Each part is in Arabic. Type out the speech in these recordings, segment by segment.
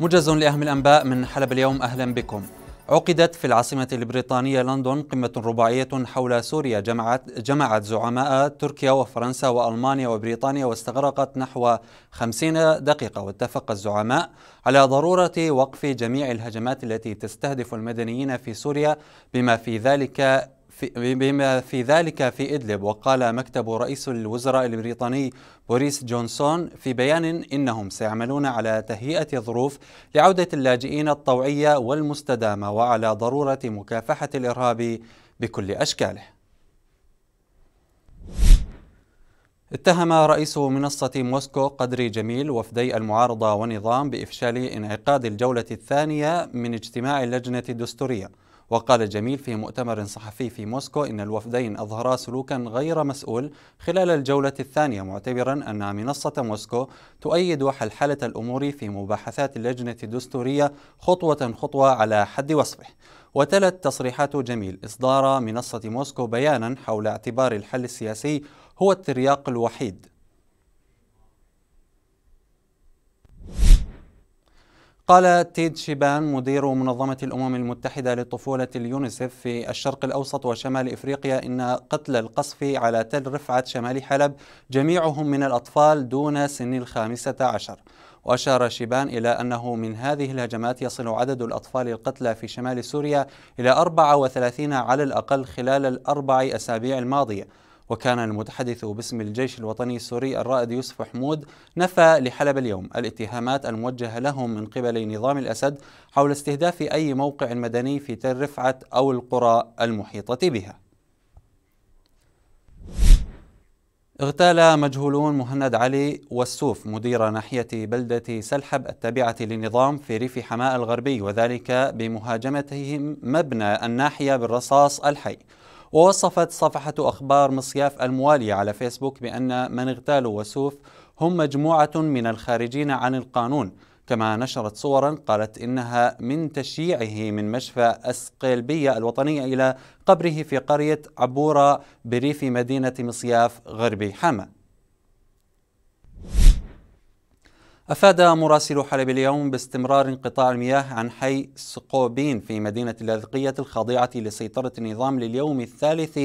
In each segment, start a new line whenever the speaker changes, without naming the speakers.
موجز لأهم الأنباء من حلب اليوم أهلا بكم عقدت في العاصمة البريطانية لندن قمة رباعية حول سوريا جمعت, جمعت زعماء تركيا وفرنسا وألمانيا وبريطانيا واستغرقت نحو 50 دقيقة واتفق الزعماء على ضرورة وقف جميع الهجمات التي تستهدف المدنيين في سوريا بما في ذلك في بما في ذلك في إدلب وقال مكتب رئيس الوزراء البريطاني بوريس جونسون في بيان إنهم سيعملون على تهيئة ظروف لعودة اللاجئين الطوعية والمستدامة وعلى ضرورة مكافحة الإرهاب بكل أشكاله اتهم رئيس منصة موسكو قدري جميل وفدي المعارضة والنظام بإفشال انعقاد الجولة الثانية من اجتماع اللجنة الدستورية وقال جميل في مؤتمر صحفي في موسكو إن الوفدين أظهرا سلوكا غير مسؤول خلال الجولة الثانية معتبرا أن منصة موسكو تؤيد حلحلة الأمور في مباحثات اللجنة الدستورية خطوة خطوة على حد وصفه وتلت تصريحات جميل إصدار منصة موسكو بيانا حول اعتبار الحل السياسي هو الترياق الوحيد قال تيد شيبان مدير منظمة الأمم المتحدة للطفولة اليونيسف في الشرق الأوسط وشمال إفريقيا إن قتل القصف على تل رفعت شمال حلب جميعهم من الأطفال دون سن الخامسة عشر وأشار شيبان إلى أنه من هذه الهجمات يصل عدد الأطفال القتلى في شمال سوريا إلى 34 على الأقل خلال الأربع أسابيع الماضية وكان المتحدث باسم الجيش الوطني السوري الرائد يوسف حمود نفى لحلب اليوم الاتهامات الموجهة لهم من قبل نظام الأسد حول استهداف أي موقع مدني في تل رفعه أو القرى المحيطة بها اغتال مجهولون مهند علي والسوف مدير ناحية بلدة سلحب التابعة للنظام في ريف حماء الغربي وذلك بمهاجمتهم مبنى الناحية بالرصاص الحي ووصفت صفحة أخبار مصياف الموالية على فيسبوك بأن من اغتالوا وسوف هم مجموعة من الخارجين عن القانون كما نشرت صورا قالت إنها من تشييعه من مشفى أسقلبية الوطنية إلى قبره في قرية عبورة بريف مدينة مصياف غربي حما أفاد مراسل حلب اليوم باستمرار انقطاع المياه عن حي سقوبين في مدينة اللاذقية الخاضعة لسيطرة النظام لليوم الثالث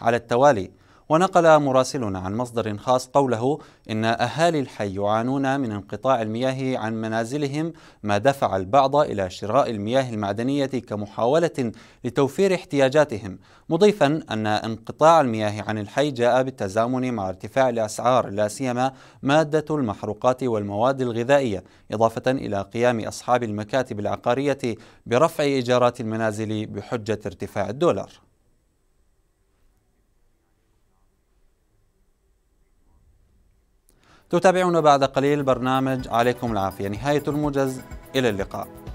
على التوالي ونقل مراسلنا عن مصدر خاص قوله إن أهالي الحي يعانون من انقطاع المياه عن منازلهم ما دفع البعض إلى شراء المياه المعدنية كمحاولة لتوفير احتياجاتهم مضيفا أن انقطاع المياه عن الحي جاء بالتزامن مع ارتفاع الأسعار لا سيما مادة المحروقات والمواد الغذائية إضافة إلى قيام أصحاب المكاتب العقارية برفع إيجارات المنازل بحجة ارتفاع الدولار تتابعون بعد قليل برنامج عليكم العافية نهاية الموجز إلى اللقاء